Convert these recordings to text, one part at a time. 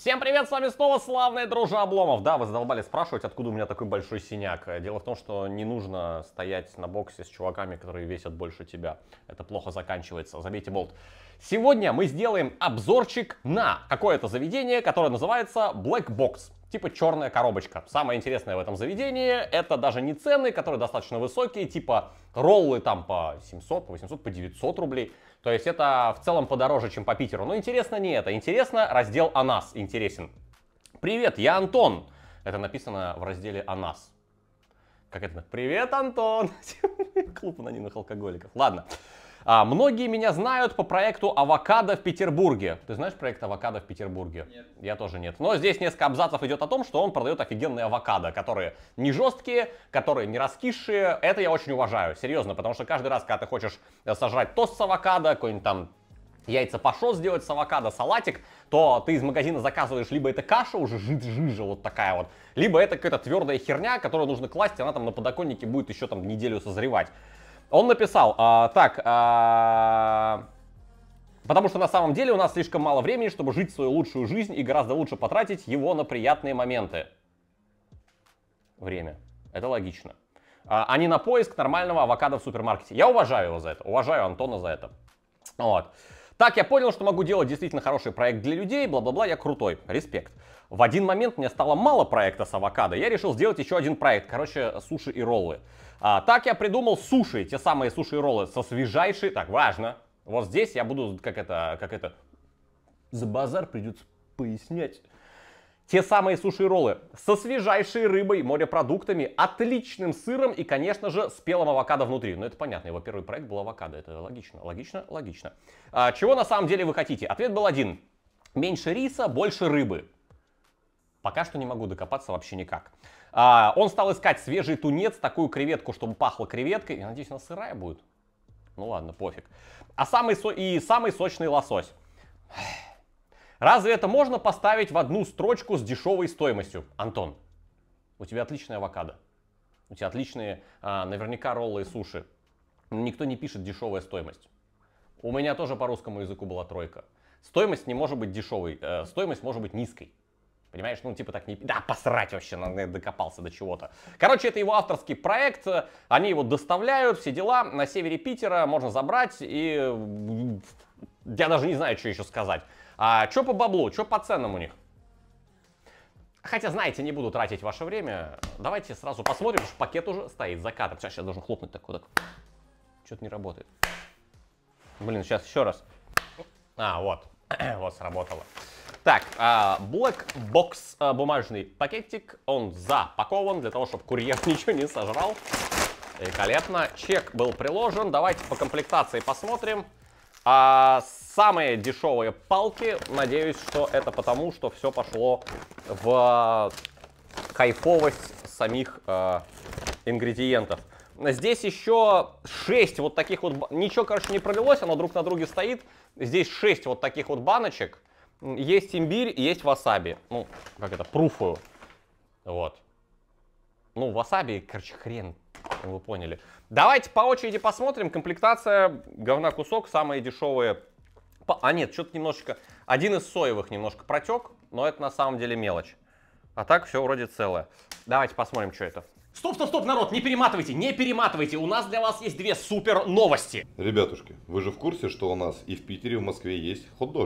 Всем привет, с вами снова славная дружа Обломов. Да, вы задолбали спрашивать, откуда у меня такой большой синяк. Дело в том, что не нужно стоять на боксе с чуваками, которые весят больше тебя. Это плохо заканчивается. Забейте болт. Сегодня мы сделаем обзорчик на какое-то заведение, которое называется Black Box типа черная коробочка. Самое интересное в этом заведении это даже не цены, которые достаточно высокие, типа роллы там по 700, по 800, по 900 рублей. То есть это в целом подороже, чем по Питеру. Но ну, интересно не это. Интересно раздел «О нас» интересен. «Привет, я Антон». Это написано в разделе «О нас». Как это? «Привет, Антон». Клуб анонимных алкоголиков. Ладно. Ладно. А, многие меня знают по проекту «Авокадо в Петербурге». Ты знаешь проект «Авокадо в Петербурге»? Нет. Я тоже нет. Но здесь несколько абзацев идет о том, что он продает офигенные авокадо, которые не жесткие, которые не раскисшие. Это я очень уважаю, серьезно, потому что каждый раз, когда ты хочешь э, сожрать тост с авокадо, какой-нибудь там яйца пошел сделать с авокадо, салатик, то ты из магазина заказываешь либо это каша уже жид жижа вот такая вот, либо это какая-то твердая херня, которую нужно класть, и она там на подоконнике будет еще там неделю созревать. Он написал, а, так, а, потому что на самом деле у нас слишком мало времени, чтобы жить свою лучшую жизнь и гораздо лучше потратить его на приятные моменты. Время. Это логично. А, а не на поиск нормального авокадо в супермаркете. Я уважаю его за это, уважаю Антона за это. Вот. Так, я понял, что могу делать действительно хороший проект для людей, бла-бла-бла, я крутой. Респект. В один момент мне стало мало проекта с авокадо, я решил сделать еще один проект, короче, суши и роллы. А, так я придумал суши, те самые суши и роллы со свежайшей, так, важно, вот здесь я буду, как это, как это, за базар придется пояснять. Те самые суши-роллы и со свежайшей рыбой, морепродуктами, отличным сыром и, конечно же, спелым авокадо внутри. Но ну, это понятно, его первый проект был авокадо, это логично, логично, логично. А, чего на самом деле вы хотите? Ответ был один. Меньше риса, больше рыбы. Пока что не могу докопаться вообще никак. А, он стал искать свежий тунец, такую креветку, чтобы пахло креветкой. Я надеюсь, она сырая будет. Ну ладно, пофиг. А самый со... и самый сочный лосось. Разве это можно поставить в одну строчку с дешевой стоимостью? Антон, у тебя отличная авокадо. У тебя отличные, а, наверняка, роллы и суши. никто не пишет дешевая стоимость. У меня тоже по русскому языку была тройка. Стоимость не может быть дешевой, э, стоимость может быть низкой. Понимаешь, ну типа так не... Да, посрать вообще, докопался до чего-то. Короче, это его авторский проект, они его доставляют, все дела. На севере Питера можно забрать и... Я даже не знаю, что еще сказать. А что по баблу, что по ценам у них? Хотя, знаете, не буду тратить ваше время. Давайте сразу посмотрим, что пакет уже стоит за кадром. Сейчас я должен хлопнуть так вот. Так. Что-то не работает. Блин, сейчас еще раз. А, вот. вот сработало. Так, а, Black Box а, бумажный пакетик. Он запакован для того, чтобы курьер ничего не сожрал. Великолепно. Чек был приложен. Давайте по комплектации посмотрим. А, самые дешевые палки. Надеюсь, что это потому, что все пошло в кайфовость самих ингредиентов. Здесь еще 6 вот таких вот... Ничего, короче, не пролилось, оно друг на друге стоит. Здесь 6 вот таких вот баночек есть имбирь, есть васаби. Ну, как это, пруфую. Вот. Ну, васаби, короче, хрен, вы поняли. Давайте по очереди посмотрим. Комплектация, говна кусок, самые дешевые. А нет, что-то немножечко, один из соевых немножко протек, но это на самом деле мелочь. А так все вроде целое. Давайте посмотрим, что это. Стоп, стоп, стоп, народ, не перематывайте, не перематывайте. У нас для вас есть две супер новости. Ребятушки, вы же в курсе, что у нас и в Питере, и в Москве есть хот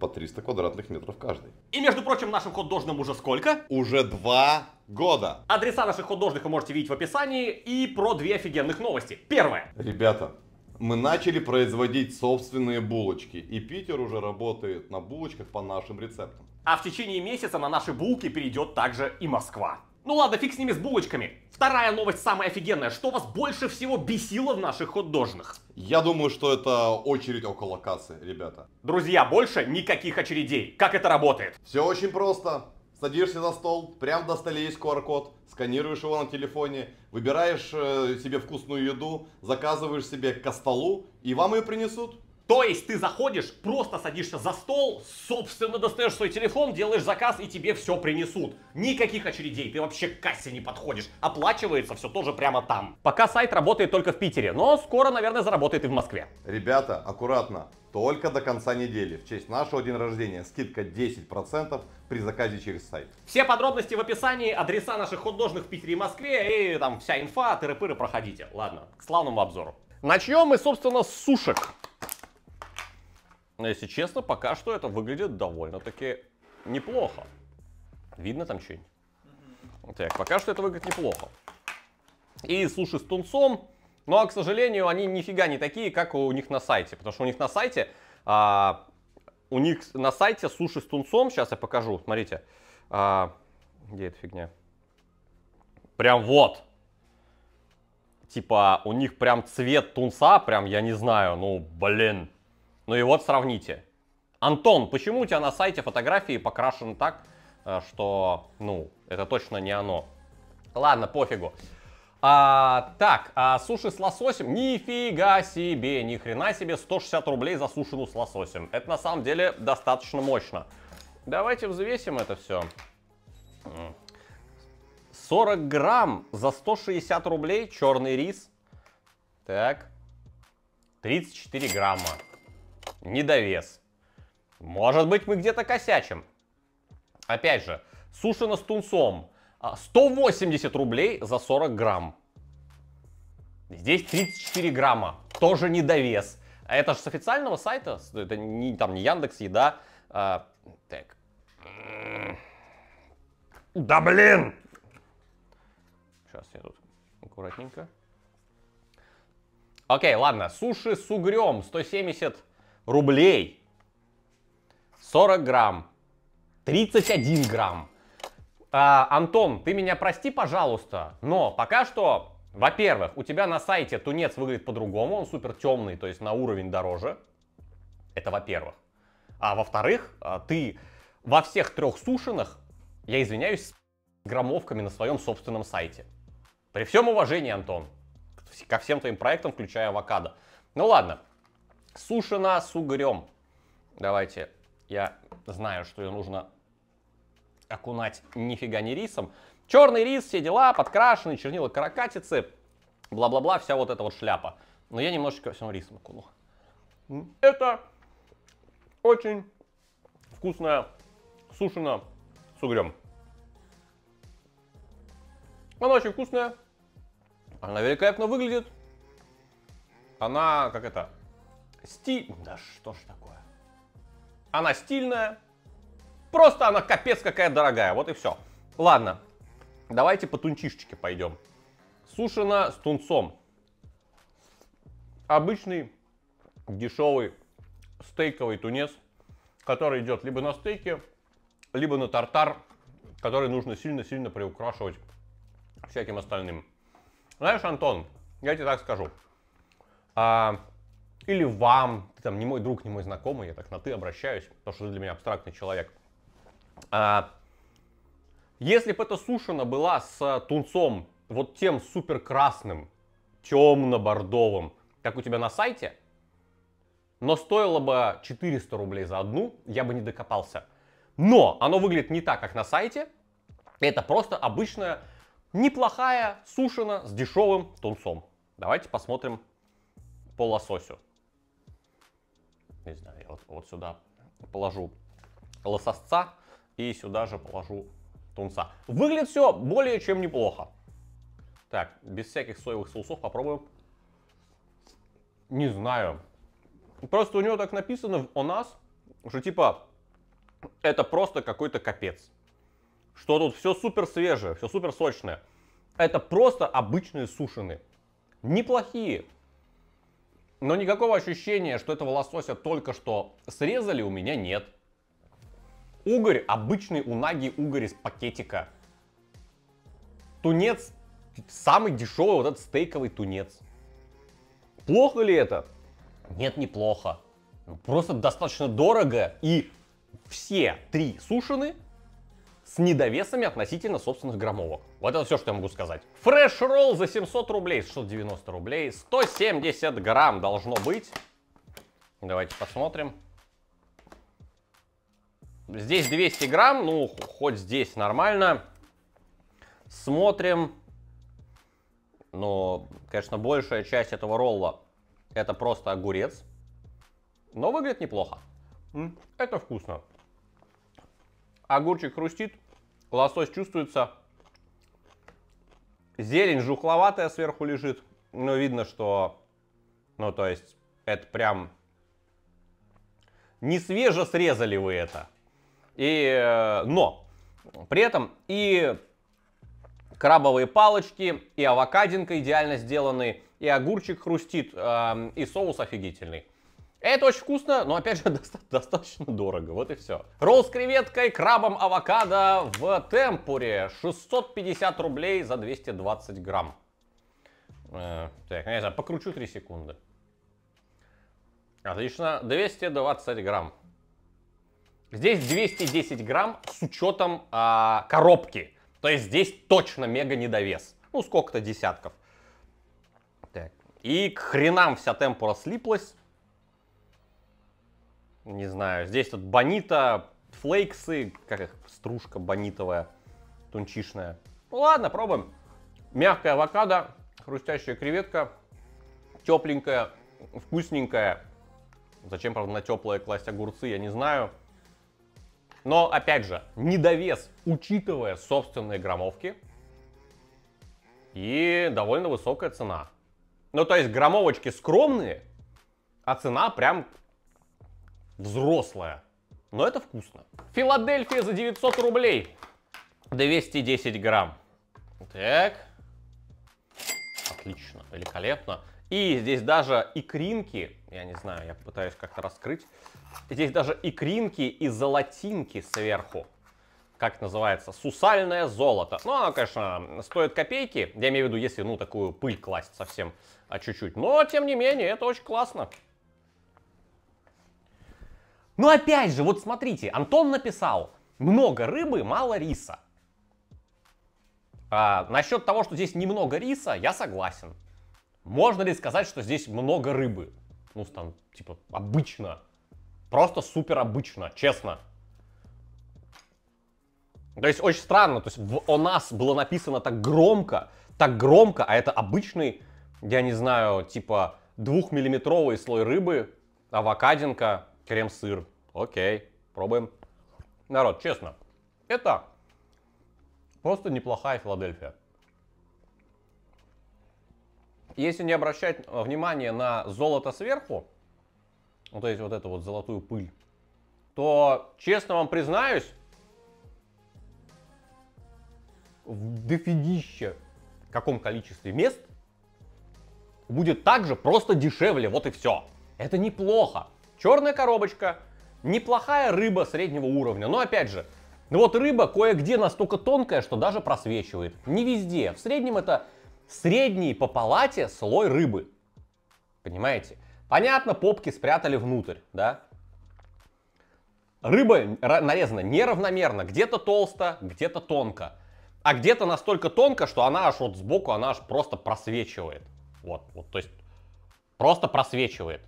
по 300 квадратных метров каждый. И между прочим, нашим хот уже сколько? Уже два года. Адреса наших хот вы можете видеть в описании и про две офигенных новости. Первое. Ребята, мы начали производить собственные булочки, и Питер уже работает на булочках по нашим рецептам. А в течение месяца на наши булки перейдет также и Москва. Ну ладно, фиг с ними с булочками. Вторая новость самая офигенная. Что вас больше всего бесило в наших хот-дожных? Я думаю, что это очередь около кассы, ребята. Друзья, больше никаких очередей. Как это работает? Все очень просто. Садишься за стол, прям до столе есть QR-код, сканируешь его на телефоне, выбираешь э, себе вкусную еду, заказываешь себе к столу, и вам ее принесут. То есть ты заходишь, просто садишься за стол, собственно достаешь свой телефон, делаешь заказ и тебе все принесут. Никаких очередей, ты вообще к кассе не подходишь. Оплачивается все тоже прямо там. Пока сайт работает только в Питере, но скоро, наверное, заработает и в Москве. Ребята, аккуратно. Только до конца недели. В честь нашего дня рождения скидка 10% при заказе через сайт. Все подробности в описании, адреса наших художных в Питере и Москве и там вся инфа, тыры-пыры проходите. Ладно, к славному обзору. Начнем мы, собственно, с сушек. Если честно, пока что это выглядит довольно-таки неплохо. Видно там что-нибудь? Так, пока что это выглядит неплохо. И суши с тунцом. Но, к сожалению, они нифига не такие, как у них на сайте. Потому что у них на сайте... А, у них на сайте суши с тунцом, сейчас я покажу, смотрите. А, где эта фигня? Прям вот. Типа, у них прям цвет тунца, прям, я не знаю, ну, блин, ну и вот сравните. Антон, почему у тебя на сайте фотографии покрашены так, э, что, ну, это точно не оно? Ладно, пофигу. А, так, а суши с лососем? Нифига себе, ни хрена себе, 160 рублей за сушину с лососем. Это на самом деле достаточно мощно. Давайте взвесим это все. 40 грамм за 160 рублей, черный рис. Так, 34 грамма недовес. Может быть, мы где-то косячим. Опять же, сушено с тунцом. 180 рублей за 40 грамм. Здесь 34 грамма. Тоже недовес. А это же с официального сайта. Это не, там не Яндекс, еда. А, так. Да блин! Сейчас я тут аккуратненько. Окей, ладно. Суши с угрем. 170 рублей. 40 грамм. 31 грамм. А, Антон, ты меня прости, пожалуйста, но пока что, во-первых, у тебя на сайте тунец выглядит по-другому, он супер темный, то есть на уровень дороже. Это во-первых. А во-вторых, а, ты во всех трех сушеных, я извиняюсь, с граммовками на своем собственном сайте. При всем уважении, Антон, ко всем твоим проектам, включая авокадо. Ну ладно, Сушина с угрем. Давайте, я знаю, что ее нужно окунать нифига не рисом. Черный рис, все дела, подкрашенные, чернила каракатицы, бла-бла-бла, вся вот эта вот шляпа. Но я немножечко всем рисом окуну. Это очень вкусная сушина с угрем. Она очень вкусная. Она великолепно выглядит. Она, как это, Стиль... Да что ж такое? Она стильная. Просто она капец какая дорогая. Вот и все. Ладно. Давайте по тунчишечке пойдем. Сушина с тунцом. Обычный дешевый стейковый тунец, который идет либо на стейке, либо на тартар, который нужно сильно-сильно приукрашивать всяким остальным. Знаешь, Антон, я тебе так скажу. А, или вам, ты там не мой друг, не мой знакомый, я так на ты обращаюсь, потому что ты для меня абстрактный человек. А, если бы эта сушина была с тунцом, вот тем супер красным, темно-бордовым, как у тебя на сайте, но стоило бы 400 рублей за одну, я бы не докопался. Но оно выглядит не так, как на сайте. Это просто обычная, неплохая сушина с дешевым тунцом. Давайте посмотрим по лососю не знаю, я вот, вот сюда положу лососца и сюда же положу тунца. Выглядит все более чем неплохо. Так, без всяких соевых соусов попробую. Не знаю. Просто у него так написано у нас, что типа это просто какой-то капец. Что тут все супер свежее, все супер сочное. Это просто обычные сушины. Неплохие, но никакого ощущения, что этого лосося только что срезали, у меня нет. Угорь, обычный унаги угорь из пакетика. Тунец, самый дешевый вот этот стейковый тунец. Плохо ли это? Нет, неплохо. Просто достаточно дорого и все три сушены с недовесами относительно собственных граммовок. Вот это все, что я могу сказать. Фреш-ролл за 700 рублей, 690 рублей, 170 грамм должно быть. Давайте посмотрим. Здесь 200 грамм, ну, хоть здесь нормально. Смотрим. Но, конечно, большая часть этого ролла это просто огурец. Но выглядит неплохо. Это вкусно. Огурчик хрустит, Лосось чувствуется. Зелень жухловатая сверху лежит. Но ну, видно, что... Ну, то есть, это прям... Не свеже срезали вы это. И... Э, но! При этом и крабовые палочки, и авокадинка идеально сделаны, и огурчик хрустит, э, и соус офигительный. Это очень вкусно, но опять же доста достаточно дорого, вот и все. Ролл с креветкой, крабом, авокадо в темпуре 650 рублей за 220 грамм. Э, так, я знаю, покручу 3 секунды. Отлично, 220 грамм. Здесь 210 грамм с учетом э, а, коробки. То есть здесь точно мега недовес. Ну, сколько-то десятков. Так. И к хренам вся темпура слиплась не знаю, здесь тут бонита, флейксы, как их, стружка бонитовая, тунчишная. Ну ладно, пробуем. Мягкая авокадо, хрустящая креветка, тепленькая, вкусненькая. Зачем, правда, на теплое класть огурцы, я не знаю. Но, опять же, недовес, учитывая собственные граммовки и довольно высокая цена. Ну, то есть граммовочки скромные, а цена прям взрослая, но это вкусно. Филадельфия за 900 рублей, 210 грамм. Так, отлично, великолепно. И здесь даже икринки, я не знаю, я пытаюсь как-то раскрыть. Здесь даже икринки и золотинки сверху. Как называется? Сусальное золото. Ну, оно, конечно, стоит копейки. Я имею в виду, если, ну, такую пыль класть совсем а чуть-чуть. Но, тем не менее, это очень классно. Но ну, опять же, вот смотрите, Антон написал, много рыбы, мало риса. А, насчет того, что здесь немного риса, я согласен. Можно ли сказать, что здесь много рыбы? Ну, там, типа, обычно. Просто супер обычно, честно. То есть очень странно, то есть в «О нас» было написано так громко, так громко, а это обычный, я не знаю, типа двухмиллиметровый слой рыбы, авокадинка, крем-сыр. Окей, пробуем. Народ, честно, это просто неплохая Филадельфия. Если не обращать э, внимание на золото сверху, ну, то есть вот эту вот золотую пыль, то, честно вам признаюсь, в дофигище каком количестве мест будет также просто дешевле, вот и все. Это неплохо. Черная коробочка, неплохая рыба среднего уровня. Но опять же, ну вот рыба кое-где настолько тонкая, что даже просвечивает. Не везде. В среднем это средний по палате слой рыбы. Понимаете? Понятно, попки спрятали внутрь, да? Рыба нарезана неравномерно, где-то толсто, где-то тонко. А где-то настолько тонко, что она аж вот сбоку, она аж просто просвечивает. Вот, вот, то есть просто просвечивает.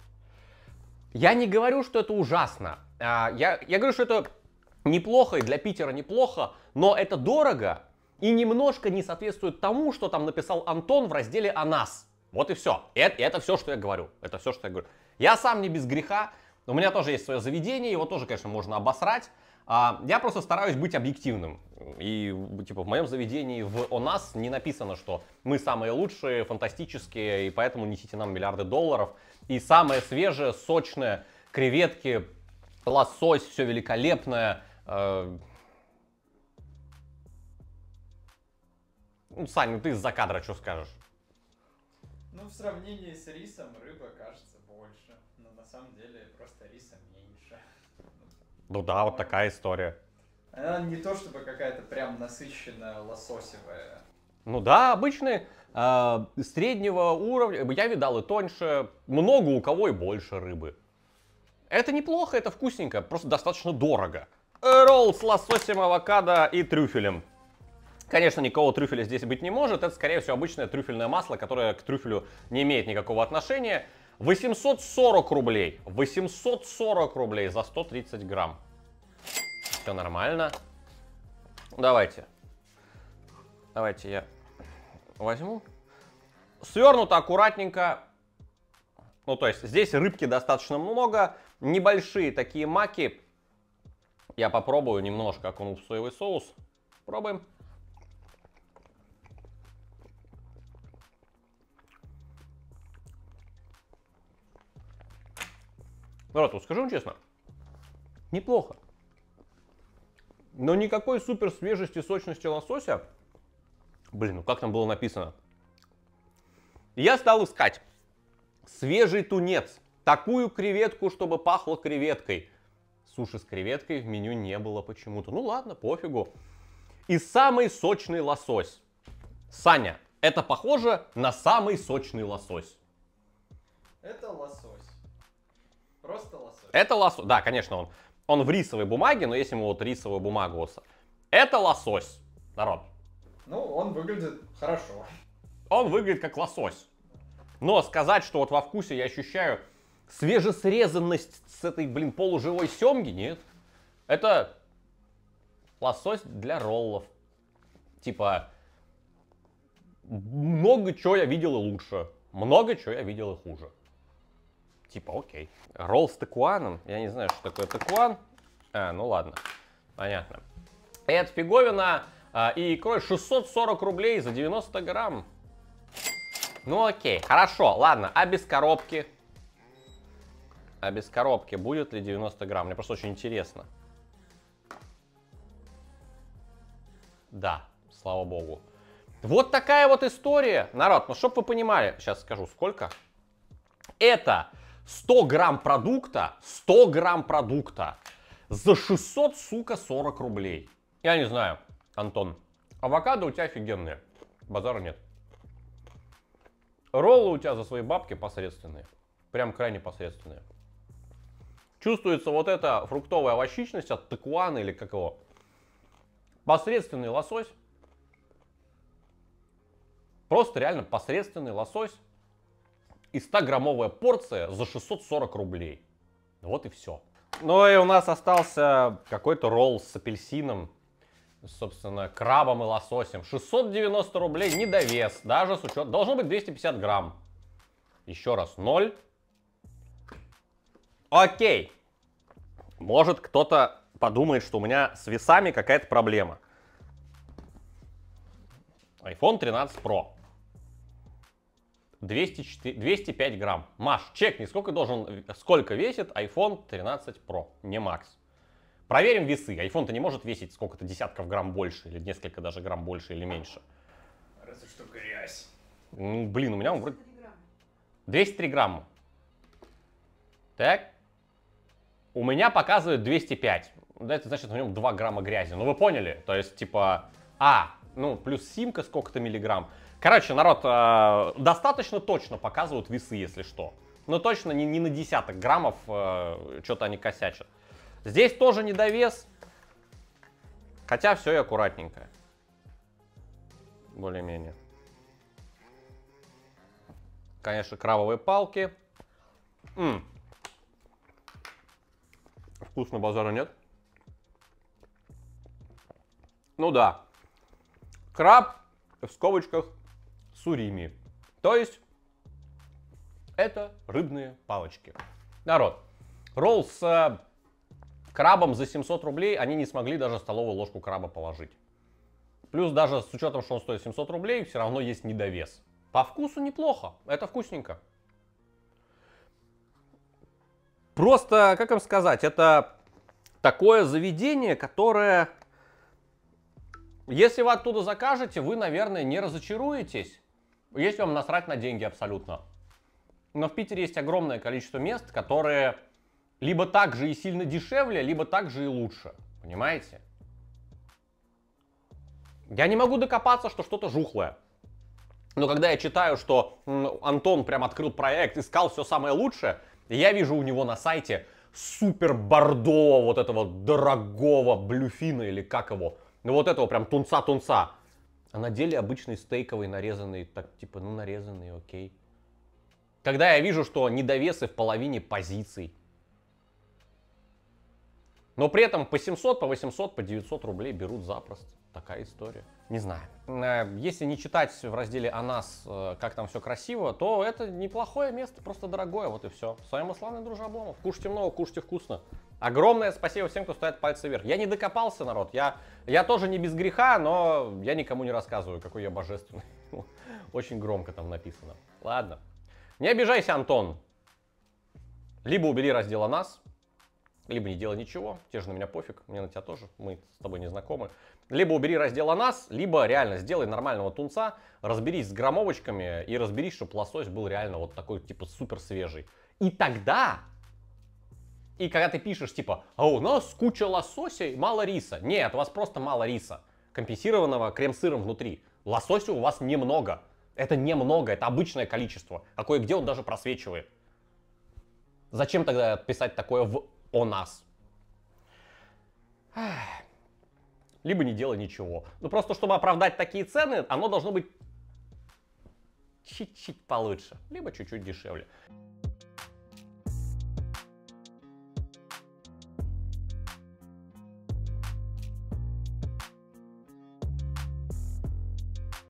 Я не говорю, что это ужасно. А, я, я говорю, что это неплохо и для Питера неплохо, но это дорого и немножко не соответствует тому, что там написал Антон в разделе о нас. Вот и все. Это, это все, что я говорю. Это все, что я говорю. Я сам не без греха. У меня тоже есть свое заведение, его тоже, конечно, можно обосрать. А, я просто стараюсь быть объективным. И типа в моем заведении в о нас не написано, что мы самые лучшие, фантастические, и поэтому несите нам миллиарды долларов. И самое свежее, сочное, креветки, лосось, все великолепное. Э, ну, Сань, ну ты из-за кадра что скажешь? Ну, в сравнении с рисом рыба кажется больше, но на самом деле просто риса меньше. Ну да, вот такая история. Она не то чтобы какая-то прям насыщенная лососевая. Ну да, обычные э, среднего уровня. Я видал и тоньше, много у кого и больше рыбы. Это неплохо, это вкусненько, просто достаточно дорого. Ролл с лососем, авокадо и трюфелем. Конечно, никакого трюфеля здесь быть не может. Это, скорее всего, обычное трюфельное масло, которое к трюфелю не имеет никакого отношения. 840 рублей. 840 рублей за 130 грамм все нормально. Давайте. Давайте я возьму. Свернуто аккуратненько. Ну, то есть здесь рыбки достаточно много. Небольшие такие маки. Я попробую немножко окунув соевый соус. Пробуем. Народ, вот скажу вам честно, неплохо. Но никакой супер свежести, сочности лосося, блин, ну как там было написано? Я стал искать свежий тунец, такую креветку, чтобы пахло креветкой. Суши с креветкой в меню не было почему-то. Ну ладно, пофигу. И самый сочный лосось. Саня, это похоже на самый сочный лосось. Это лосось. Просто лосось. Это лосось, да, конечно, он он в рисовой бумаге, но если мы вот рисовую бумагу... Вот... Это лосось, народ. Ну, он выглядит хорошо. Он выглядит как лосось. Но сказать, что вот во вкусе я ощущаю свежесрезанность с этой, блин, полуживой семги, нет. Это лосось для роллов. Типа, много чего я видел и лучше, много чего я видел и хуже типа окей. Ролл с текуаном, я не знаю, что такое текуан. А, ну ладно, понятно. Это фиговина а, и икрой 640 рублей за 90 грамм. Ну окей, хорошо, ладно, а без коробки? А без коробки будет ли 90 грамм? Мне просто очень интересно. Да, слава богу. Вот такая вот история. Народ, ну чтобы вы понимали, сейчас скажу сколько. Это 100 грамм продукта, 100 грамм продукта за 600, сука, 40 рублей. Я не знаю, Антон, авокадо у тебя офигенные, базара нет. Роллы у тебя за свои бабки посредственные, прям крайне посредственные. Чувствуется вот эта фруктовая овощичность от такуана или как его. Посредственный лосось. Просто реально посредственный лосось и 100-граммовая порция за 640 рублей. Вот и все. Ну и у нас остался какой-то ролл с апельсином, собственно, крабом и лососем. 690 рублей недовес, даже с учетом... Должно быть 250 грамм. Еще раз, 0. Окей. Может кто-то подумает, что у меня с весами какая-то проблема. iPhone 13 Pro. 204, 205 грамм. Маш, чекни, сколько, должен, сколько весит iPhone 13 Pro, не Max. Проверим весы. iPhone-то не может весить сколько-то десятков грамм больше, или несколько даже грамм больше или меньше. Разве что грязь. Ну, блин, у меня он вроде... 203 грамма. Так. У меня показывает 205. Да, это значит, в нем 2 грамма грязи. Ну, вы поняли? То есть, типа, а, ну, плюс симка сколько-то миллиграмм. Короче, народ, э, достаточно точно показывают весы, если что. Но ну, точно не, не на десяток граммов э, что-то они косячат. Здесь тоже недовес. Хотя все и аккуратненько. Более-менее. Конечно, крабовые палки. М -м. Вкусно, базара нет. Ну да. Краб в скобочках сурими. То есть это рыбные палочки. Народ, ролл с э, крабом за 700 рублей они не смогли даже столовую ложку краба положить. Плюс даже с учетом, что он стоит 700 рублей, все равно есть недовес. По вкусу неплохо, это вкусненько. Просто, как вам сказать, это такое заведение, которое, если вы оттуда закажете, вы, наверное, не разочаруетесь. Если вам насрать на деньги абсолютно. Но в Питере есть огромное количество мест, которые либо так же и сильно дешевле, либо так же и лучше. Понимаете? Я не могу докопаться, что что-то жухлое. Но когда я читаю, что Антон прям открыл проект, искал все самое лучшее, я вижу у него на сайте супер бордового вот этого дорогого блюфина или как его, ну вот этого прям тунца-тунца. А на деле обычный стейковый, нарезанный, так типа, ну нарезанный, окей. Когда я вижу, что недовесы в половине позиций, но при этом по 700, по 800, по 900 рублей берут запросто. Такая история. Не знаю. Э, если не читать в разделе о нас, э, как там все красиво, то это неплохое место, просто дорогое, вот и все. С вами Аслан и Дружа Обломов. Кушайте много, кушайте вкусно. Огромное спасибо всем, кто ставит пальцы вверх. Я не докопался, народ. Я, я тоже не без греха, но я никому не рассказываю, какой я божественный. Очень громко там написано. Ладно. Не обижайся, Антон. Либо убери раздел о нас, либо не делай ничего, те же на меня пофиг, мне на тебя тоже, мы с тобой не знакомы. Либо убери раздел о нас, либо реально сделай нормального тунца, разберись с громовочками и разберись, чтобы лосось был реально вот такой типа супер свежий. И тогда, и когда ты пишешь типа, а у нас куча лососей, мало риса. Нет, у вас просто мало риса, компенсированного крем-сыром внутри. Лосося у вас немного. Это немного, это обычное количество, а кое-где он даже просвечивает. Зачем тогда писать такое в о нас. Либо не делай ничего. Ну просто, чтобы оправдать такие цены, оно должно быть чуть-чуть получше, либо чуть-чуть дешевле.